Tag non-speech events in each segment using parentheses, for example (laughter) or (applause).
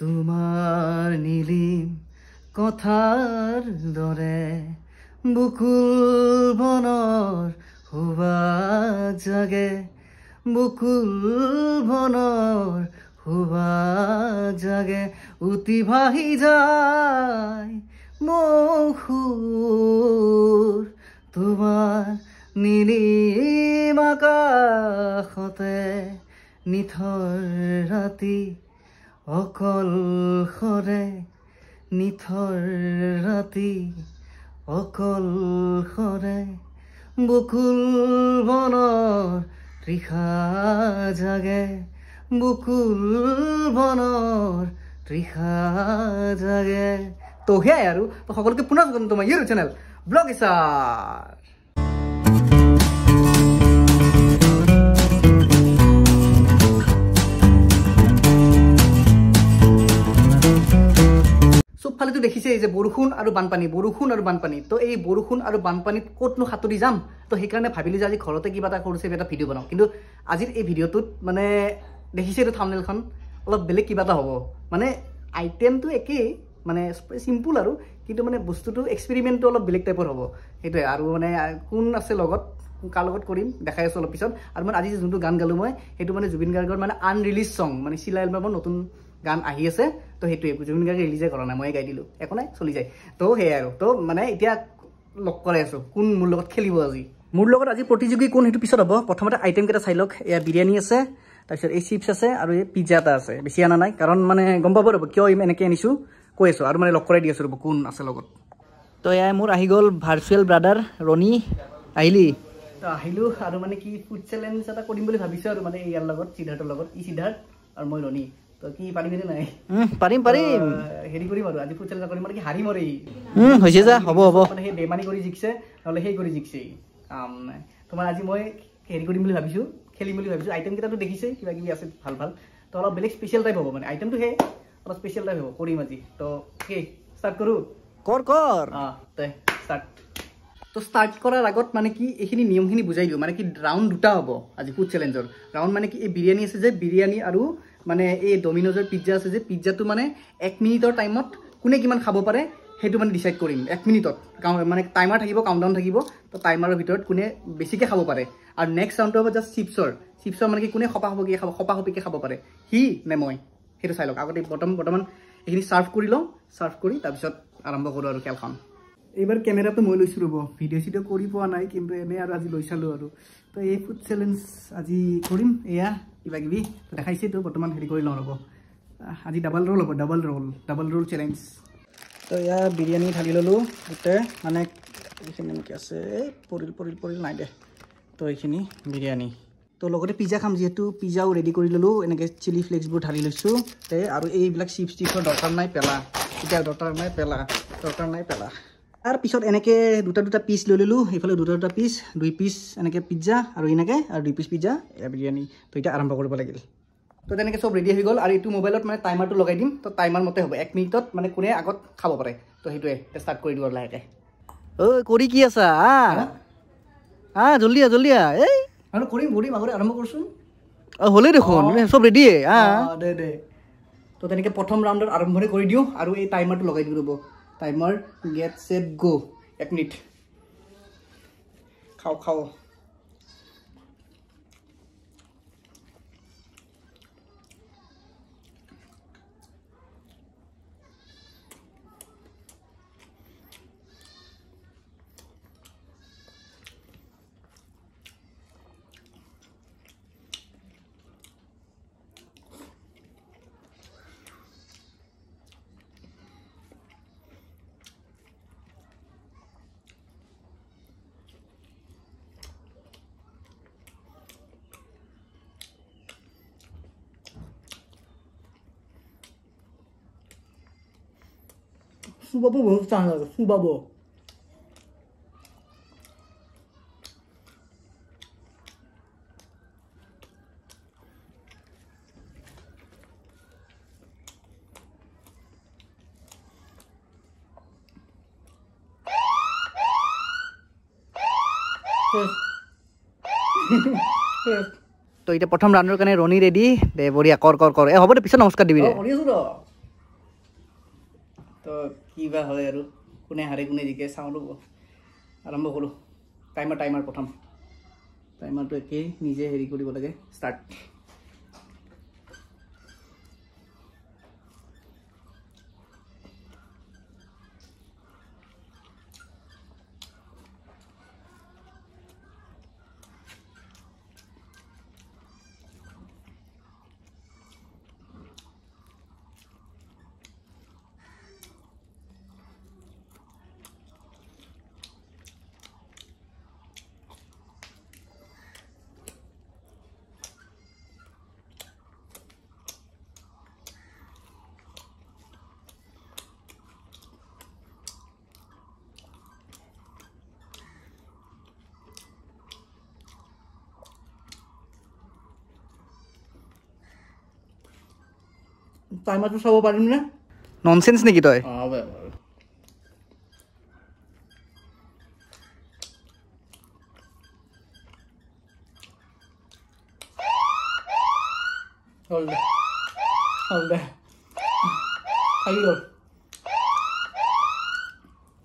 তোমাৰ নীলিম কথাৰ দৰে বুকুল বনৰ হুবা জাগে বুকুল বনৰ হুবা জাগে উতিবাহি যায় মৌসুৰ তোমাৰ নীলিম আকাশতে নিথৰ ৰাতি অকলশৰে নিথৰ ৰাতি অকলশৰে বকুল বনৰ তৃষা জাগে বকুল বনৰ তৃষা জাগে তো সেয়াই আৰু সকলোকে পুনৰ জনাম তোমাৰ ইয়াৰ চেনেল ব্লগ ইছাৰ চবফালেতো দেখিছেই যে বৰষুণ আৰু বানপানী বৰষুণ আৰু বানপানী তো এই বৰষুণ আৰু বানপানীত ক'তনো সাঁতুৰি যাম তো সেইকাৰণে ভাবিলোঁ যে আজি ঘৰতে কিবা এটা কৰোঁ এটা ভিডিঅ' বনাওঁ কিন্তু আজিৰ এই ভিডিঅ'টোত মানে দেখিছে এইটো থামনেলখন অলপ বেলেগ কিবা এটা হ'ব মানে আইটেমটো একেই মানে চিম্পুল আৰু কিন্তু মানে বস্তুটো এক্সপেৰিমেণ্টটো অলপ বেলেগ টাইপৰ হ'ব সেইটোৱে আৰু মানে কোন আছে লগত কাৰ লগত কৰিম দেখাই আছোঁ অলপ পিছত আৰু মানে আজি যোনটো গান গালোঁ মই সেইটো মানে জুবিন গাৰ্গৰ মানে আনৰিলিজ ছং মানে চিলাই এলবামৰ নতুন গান আহি আছে তো সেইটোৱে জুবিন গাৰ্গে ৰিলিজে কৰা নাই ময়ে গাই দিলোঁ একো নাই চলি যায় তো সেয়াই আৰু তো মানে এতিয়া লগ কৰাই আছোঁ কোন মোৰ লগত খেলিব আজি মোৰ লগত আজি প্ৰতিযোগী কোন সেইটো পিছত হ'ব প্ৰথমতে আইটেমকেইটা চাই লওক এয়া বিৰিয়ানী আছে তাৰপিছত এই চিপছ আছে আৰু এই পিজ্জা এটা আছে বেছি অনা নাই কাৰণ মানে গম পাব ৰ'ব কিয় এনেকৈ আনিছোঁ কৈ আছোঁ আৰু মানে লগ কৰাই দি আছোঁ ৰ'ব কোন আছে লগত তো এয়া মোৰ আহি গ'ল ভাৰ্চুৱেল ব্ৰাদাৰ ৰনি আহিলি তো আহিলোঁ আৰু মানে কি ফুড চেলেঞ্জ এটা কৰিম বুলি ভাবিছোঁ আৰু মানে ইয়াৰ লগত সিদ্ধাৰ্থৰ লগত ই চিধাৰ্থ আৰু মই ৰনি পাৰিম পাৰিম হেৰি কৰিম আৰু আজি ফুটবল নকৰিম মানে কি হাৰিম আৰু হৈছে যা হ'ব হ'ব সেই বেমানী কৰি জিকিছে নহ'লে সেই কৰি জিকিছে তোমাৰ আজি মই হেৰি কৰিম বুলি ভাবিছোঁ খেলিম বুলি ভাবিছোঁ আইটেমকেইটাতো দেখিছে কিবা কিবি আছে ভাল ভাল তো অলপ বেলেগ স্পেচিয়েল টাইপ হ'ব মানে আইটেমটো সেই অলপ স্পেচিয়েল টাইপ হ'ব কৰিম আজি তো সেই ষ্টাৰ্ট কৰোঁ কৰ কৰ অঁ তে ষ্টাৰ্ট তো ষ্টাৰ্ট কৰাৰ আগত মানে কি এইখিনি নিয়মখিনি বুজাই দিওঁ মানে কি ৰাউণ্ড দুটা হ'ব আজি ফুড চেলেঞ্জৰ ৰাউণ্ড মানে কি এই বিৰিয়ানী আছে যে বিৰিয়ানী আৰু মানে এই ড'মিন'জৰ পিজ্জা আছে যে পিজ্জাটো মানে এক মিনিটৰ টাইমত কোনে কিমান খাব পাৰে সেইটো মানে ডিচাইড কৰিম এক মিনিটত মানে টাইমাৰ থাকিব কাউণ্টাউন থাকিব তো টাইমাৰৰ ভিতৰত কোনে বেছিকৈ খাব পাৰে আৰু নেক্সট ৰাউণ্ডটো হ'ব জাষ্ট চিপ্ছৰ চিপ্ছৰ মানে কি কোনে সপা হ'ব খাব সপা সপিকৈ খাব পাৰে সি নে মই সেইটো চাই লওক আগতে বৰ্তমান বৰ্তমান এইখিনি ছাৰ্ভ কৰি লওঁ ছাৰ্ভ কৰি তাৰপিছত আৰম্ভ কৰোঁ আৰু খেলখন এইবাৰ কেমেৰাটো মই লৈছোঁ ৰ'ব ভিডিঅ' চিডিঅ' কৰি পোৱা নাই কিন্তু এনেই আৰু আজি লৈ চালোঁ আৰু তো এই ফুড চেলেঞ্জ আজি কৰিম এয়া কিবা কিবি দেখাইছেতো বৰ্তমান হেৰি কৰি লওঁ ৰ'ব আজি ডাবল ৰোল হ'ব double roll double roll challenge তো এয়া বিৰিয়ানী ঢালি ল'লোঁ গোটেই মানে এইখিনি এনেকৈ আছে পৰিল পৰিল পৰিল নাই দে তো এইখিনি বিৰিয়ানী তো লগতে পিজ্জা খাম যিহেতু পিজ্জাও ৰেডি কৰি ল'লোঁ এনেকৈ চিলি ফ্লেক্সবোৰ ঢালি লৈছোঁ তে আৰু এইবিলাক চিপছ টিপছৰ দৰকাৰ নাই পেলা এতিয়া দৰকাৰ নাই পেলা দৰকাৰ নাই পেলা তাৰ পিছত এনেকৈ দুটা দুটা পিচ লৈ ল'লোঁ এইফালে দুটা দুটা পিচ দুই পিচ এনেকৈ পিজ্জা আৰু এনেকৈ আৰু দুই পিচ পিজ্জা বিৰিয়ানী তো এতিয়া আৰম্ভ কৰিব লাগিল তো তেনেকৈ চব ৰেডি হৈ গ'ল আৰু এইটো মোবাইলত মানে টাইমাৰটো লগাই দিম তো টাইমাৰ মতে হ'ব এক মিনিটত মানে কোনে আগত খাব পাৰে তো সেইটোৱে ষ্টাৰ্ট কৰি দিব লাহেকৈ ঐ কৰি কি আছা আ জলদিয়া জলদিয়া এই আৰু কৰিম কৰিম আগতে আৰম্ভ কৰচোন অঁ হ'লেই দেখোন চব ৰেডিয়ে দে দে তো তেনেকৈ প্ৰথম ৰাউণ্ডৰ আৰম্ভণি কৰি দিওঁ আৰু এই টাইমাৰটো লগাই দিব ৰ'ব টাইমার গেট সেট গো এক মিনিট খাও খাও 수바보 먹지도 않아서 수바보 তো এতিয়া প্ৰথম ৰাউণ্ডৰ কাৰণে রনি রেডি দে বঢ়িয়া কৰ কৰ কৰ এ হ'ব দে পিছত নমস্কাৰ দিবি দে তো কি বা হয় আৰু কোনে হাৰে কোনে জিকে চাওঁ ৰ'ব আৰম্ভ কৰোঁ টাইমাৰ টাইমাৰ প্ৰথম টাইমাৰটো একেই নিজে হেৰি কৰিব লাগে ষ্টাৰ্ট টাইমটো চাব পাৰিম নে ননচেন্স নেকি তই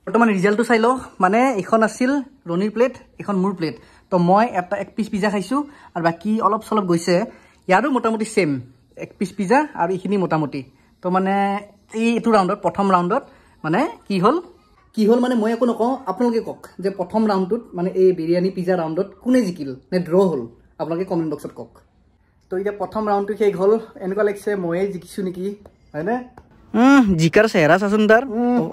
বৰ্তমান ৰিজাল্টটো চাই লওঁ মানে এইখন আছিল ৰণীৰ প্লেট এইখন মোৰ প্লেট তো মই এটা এক পিচ পিজ্জা খাইছোঁ আৰু বাকী অলপ চলপ গৈছে ইয়াৰো মোটামুটি ছেম এক পিচ পিজা আৰু এইখিনি মোটামুটি তো মানে এই এইটো ৰাউণ্ডত প্ৰথম ৰাউণ্ডত মানে কি হল কি হল মানে মই একো নকওঁ আপোনালোকে কওক যে প্ৰথম ৰাউণ্ডটোত মানে এই বিৰিয়ানী পিজা ৰাউণ্ডত কোনে জিকিল নে ড্ৰ' হল আপোনালোকে কমেণ্ট বক্সত কওক তো এতিয়া প্ৰথম ৰাউণ্ডটো শেষ হল এনেকুৱা লাগিছে ময়ে জিকিছোঁ নেকি হয়নে জিকাৰ চেহেৰা চাচোন তাৰ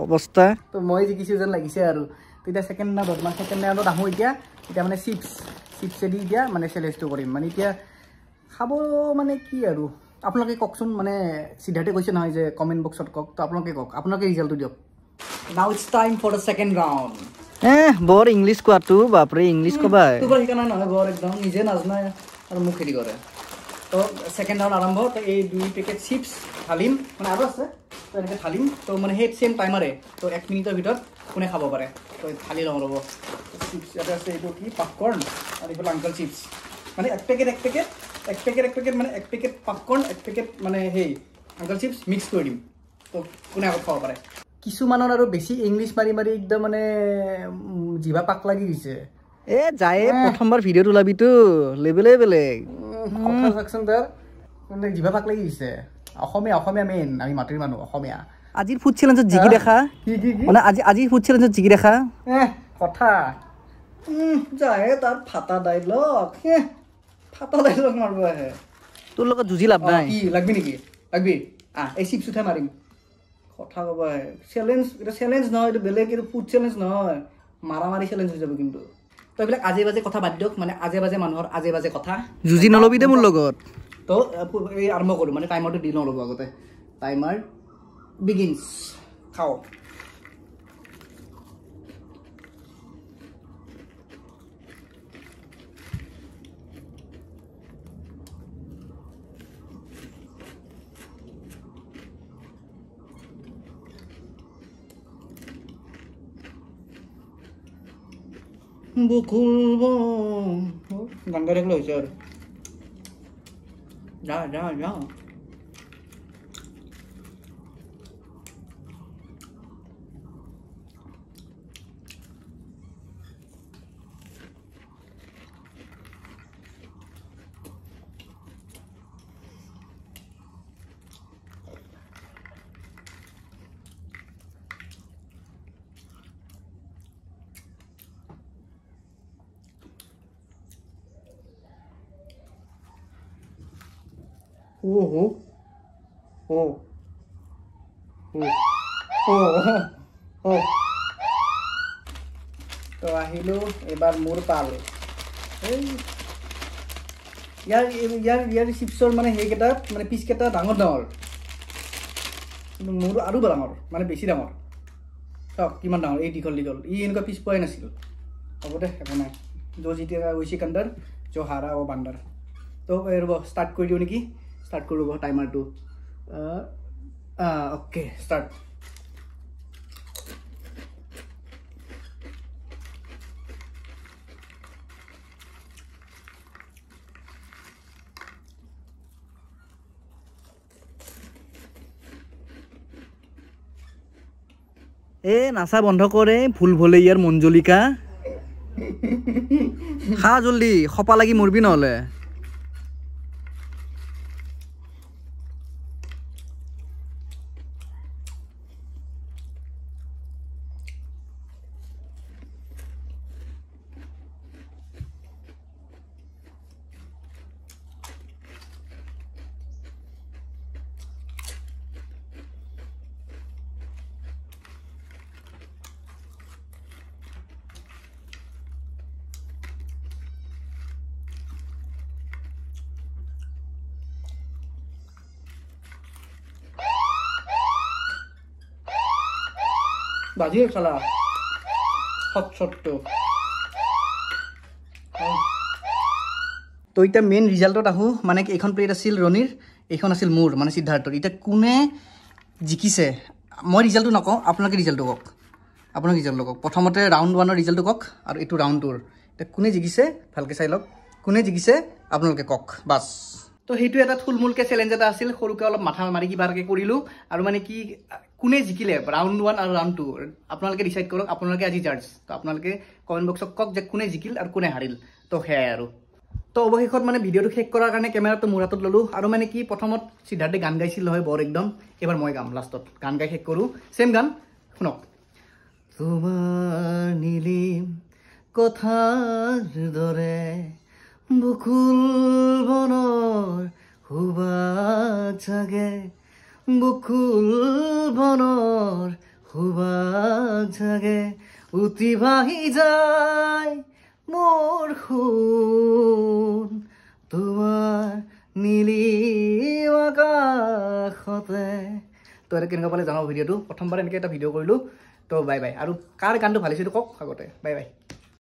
অৱস্থা তো মই জিকিছোঁ যেন লাগিছে আৰু তো এটা সেকেন্ড ৰাউন্ড মানে ছেকেণ্ড ৰাউণ্ডত আহোঁ এতিয়া এতিয়া মানে চিপস চিপসে এতিয়া মানে সেলেজটা কৰিম মানে এতিয়া খাব মানে কি আৰু আপোনালোকে কওকচোন মানে সিদ্ধাৰ্থে কৈছে নহয় যে কমেণ্ট বক্সত কওক তো আপোনালোকে কওক আপোনালোকে ৰিজাল্টটো দিয়ক now it's time for the second round বৰ ইংলিছ কোৱাটো বাপৰে ইংলিছ ক'বা নিজে আছে সেই চেম ভিতৰত কোনে খাব পাৰে তো কি পাপকৰ্ণ আৰু এইফালে এক পেকেট এক পেকেট মানে এক পেকেট পপকৰ্ণ এক পেকেট মানে সেই আংকল চিপ্ছ মিক্স কৰি দিম তো কোনে আগত খাব পাৰে কিছুমানৰ আৰু বেছি ইংলিছ মাৰি মাৰি একদম মানে জিভা পাক লাগি গৈছে এ যায়ে প্ৰথমবাৰ ভিডিঅ'ত ওলাবিতো লেবেলে বেলেগ চাকচোন তাৰ জিভা পাক লাগি গৈছে অসমীয়া অসমীয়া মেইন আমি মাটিৰ মানুহ অসমীয়া আজিৰ ফুড চেলেঞ্জত জিকি দেখা কি কি মানে আজি আজিৰ ফুড চেলেঞ্জত জিকি দেখা কথা যায়ে তাৰ ফাটা ডাইলক তোর জুজি লাভ নাই কি লাগবি নাকি লাগবি এই চিপস উঠাই মারিম কথা কব চেলেঞ্জ এটা চেলেঞ্জ নহয় এটা বেলেগ এটা ফুড চেলেঞ্জ নহয় মারামারি চেলেঞ্জ হয়ে যাব কিন্তু তো এইবিলাক আজে বাজে কথা বাদ দিয়ক মানে আজে বাজে মানুহৰ আজে বাজে কথা যুজি নলবি দে মোৰ লগত তো এই আৰম্ভ কৰোঁ মানে টাইমাৰটো দি নলব আগতে টাইমাৰ বিগিনছ খাওঁ বকুল বন গান গাড়ে গেলো যা যা যা Uh -huh. Oh. Uh. Oh. Oh. তো আহিলো এবাৰ মোৰ পালে এই ইয়াৰ ইয়াৰ ইয়াৰ চিপ্ছৰ মানে সেইকেইটা মানে পিছকেইটা ডাঙৰ ডাঙৰ কিন্তু মোৰ আৰু ডাঙৰ মানে বেছি ডাঙৰ চাওক কিমান ডাঙৰ এই দীঘল দীঘল ই এনেকুৱা পিছ পোৱাই নাছিল হ'ব দে একো নাই য'ত যেতিয়া ৱৈচিকাণ্ডাৰ য' হাৰা অ' বান্দাৰ তো ৰ'ব ষ্টাৰ্ট কৰি দিওঁ নেকি ষ্টাৰ্ট কৰিব টাইমাৰটো অ'কে ষ্টাৰ্ট এ নাচা বন্ধ কৰে ভুল ভুলে ইয়াৰ মঞ্জলিকা (laughs) খা জলদি সপা লাগি মৰবি নহ'লে মাজি চালা সব তো এতিয়া মেইন ৰিজাল্টত আহোঁ মানে কি এইখন প্লেট আছিল ৰণীৰ এইখন আছিল মোৰ মানে সিদ্ধাৰ্থৰ এতিয়া কোনে জিকিছে মই ৰিজাল্টটো নকওঁ আপোনালোকে ৰিজাল্টটো কওক আপোনালোকে ৰিজাল্টটো কওক প্ৰথমতে ৰাউণ্ড ওৱানৰ ৰিজাল্টটো কওক আৰু এইটো ৰাউণ্ড টুৰ এতিয়া কোনে জিকিছে ভালকৈ চাই লওক কোনে জিকিছে আপোনালোকে কওক বাছ তো সেইটো এটা থুলমূলকে চেলেঞ্জ এটা আছিল সৰুকৈ অলপ মাথা মাৰি কিবাকৈ কৰিলোঁ আৰু মানে কি কোনে জিকিলে ৰাউণ্ড ওৱান আৰু ৰাউণ্ড টু আপোনালোকে ডিচাইড কৰক আপোনালোকে আজি জাৰ্জ তো আপোনালোকে কমেণ্ট বক্সত কওক যে কোনে জিকিল আৰু কোনে হাৰিল তো সেয়াই আৰু তো অৱশেষত মানে ভিডিঅ'টো শেষ কৰাৰ কাৰণে কেমেৰাটো মোৰ হাতত ল'লোঁ আৰু মানে কি প্ৰথমত সিদ্ধাৰ্থে গান গাইছিল হয় বৰ একদম এইবাৰ মই গাম লাষ্টত গান গাই শেষ কৰোঁ চেম গান শুনক বুকুল বনৰ সুবাদ জাগে উতিবাহি যায় মোৰ সোণ তোমাৰ নীলি আকাশতে তো এতিয়া কেনেকুৱা পালে জানো ভিডিঅ'টো প্ৰথমবাৰ এনেকৈ এটা ভিডিঅ' কৰিলোঁ তো বাই বাই আৰু কাৰ গানটো ভালিছিলোঁ কওক আগতে বাই বাই